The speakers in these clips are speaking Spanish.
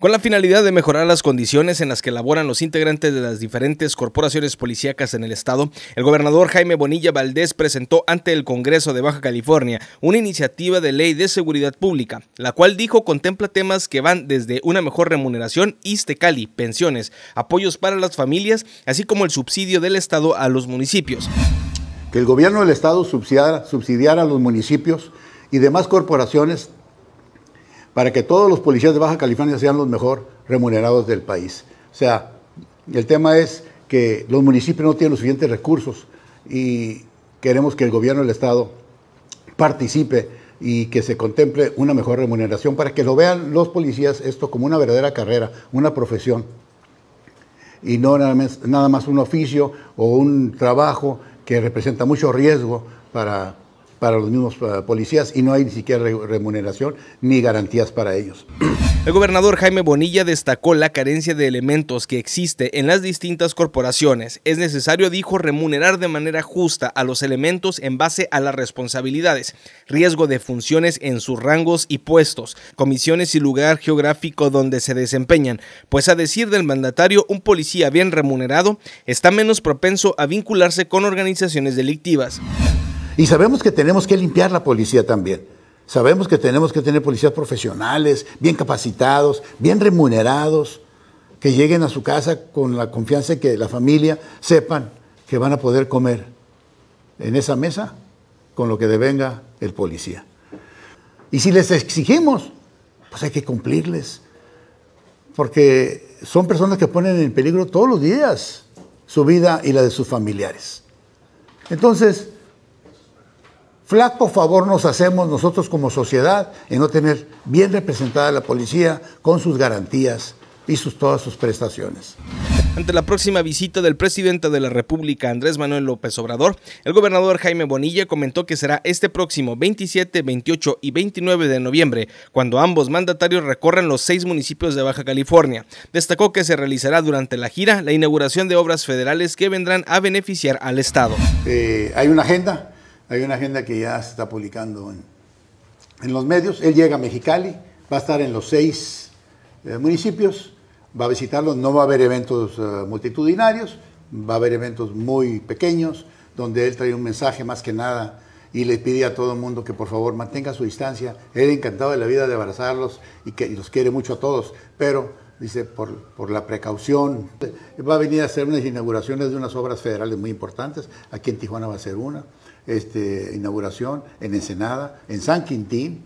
con la finalidad de mejorar las condiciones en las que laboran los integrantes de las diferentes corporaciones policíacas en el estado, el gobernador Jaime Bonilla Valdés presentó ante el Congreso de Baja California una iniciativa de ley de seguridad pública, la cual dijo contempla temas que van desde una mejor remuneración, ISTE-CALI, pensiones, apoyos para las familias, así como el subsidio del estado a los municipios. Que el gobierno del estado subsidiara a los municipios y demás corporaciones para que todos los policías de Baja California sean los mejor remunerados del país. O sea, el tema es que los municipios no tienen los suficientes recursos y queremos que el gobierno del Estado participe y que se contemple una mejor remuneración para que lo vean los policías esto como una verdadera carrera, una profesión y no nada más, nada más un oficio o un trabajo que representa mucho riesgo para para los mismos eh, policías y no hay ni siquiera remuneración ni garantías para ellos. El gobernador Jaime Bonilla destacó la carencia de elementos que existe en las distintas corporaciones. Es necesario, dijo, remunerar de manera justa a los elementos en base a las responsabilidades, riesgo de funciones en sus rangos y puestos, comisiones y lugar geográfico donde se desempeñan, pues a decir del mandatario, un policía bien remunerado está menos propenso a vincularse con organizaciones delictivas. Y sabemos que tenemos que limpiar la policía también. Sabemos que tenemos que tener policías profesionales, bien capacitados, bien remunerados, que lleguen a su casa con la confianza de que la familia sepan que van a poder comer en esa mesa con lo que devenga el policía. Y si les exigimos, pues hay que cumplirles, porque son personas que ponen en peligro todos los días su vida y la de sus familiares. Entonces, Flaco favor nos hacemos nosotros como sociedad en no tener bien representada la policía con sus garantías y sus, todas sus prestaciones. Ante la próxima visita del presidente de la República, Andrés Manuel López Obrador, el gobernador Jaime Bonilla comentó que será este próximo 27, 28 y 29 de noviembre, cuando ambos mandatarios recorren los seis municipios de Baja California. Destacó que se realizará durante la gira la inauguración de obras federales que vendrán a beneficiar al Estado. Eh, hay una agenda hay una agenda que ya se está publicando en, los medios. Él llega a Mexicali, va a estar en los seis eh, municipios, va a visitarlos, no va a haber eventos eh, multitudinarios, va a haber eventos muy pequeños, donde él trae un mensaje más que nada y le pide a todo el mundo que por favor mantenga su distancia. Él encantado de la vida de abrazarlos y que los quiere mucho a todos, pero dice, por, por, la precaución. Va a venir a hacer unas inauguraciones de unas obras federales muy importantes. Aquí en Tijuana va a ser una. Este, inauguración, en Ensenada, en San Quintín.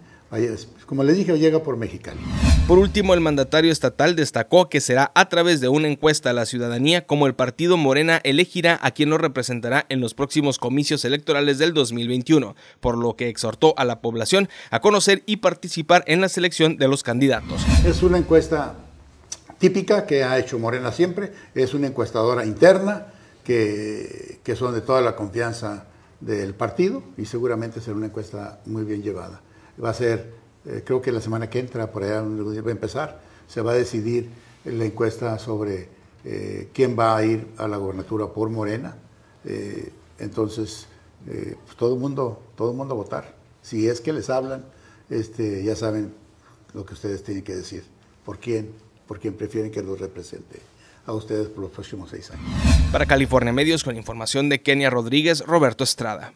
Como les dije, llega por Mexicali. Por último, el mandatario estatal destacó que será a través de una encuesta a la ciudadanía como el partido Morena elegirá a quien lo representará en los próximos comicios electorales del 2021, por lo que exhortó a la población a conocer y participar en la selección de los candidatos. Es una encuesta típica que ha hecho Morena siempre, es una encuestadora interna que, que son de toda la confianza del partido y seguramente será una encuesta muy bien llevada. Va a ser, eh, creo que la semana que entra, por allá va a empezar, se va a decidir la encuesta sobre eh, quién va a ir a la gobernatura por Morena. Eh, entonces, pues, todo el mundo, todo el mundo a votar. Si es que les hablan, este, ya saben lo que ustedes tienen que decir, por quién, por quién prefieren que los represente a ustedes por los próximos seis años. Para California Medios, con información de Kenia Rodríguez, Roberto Estrada.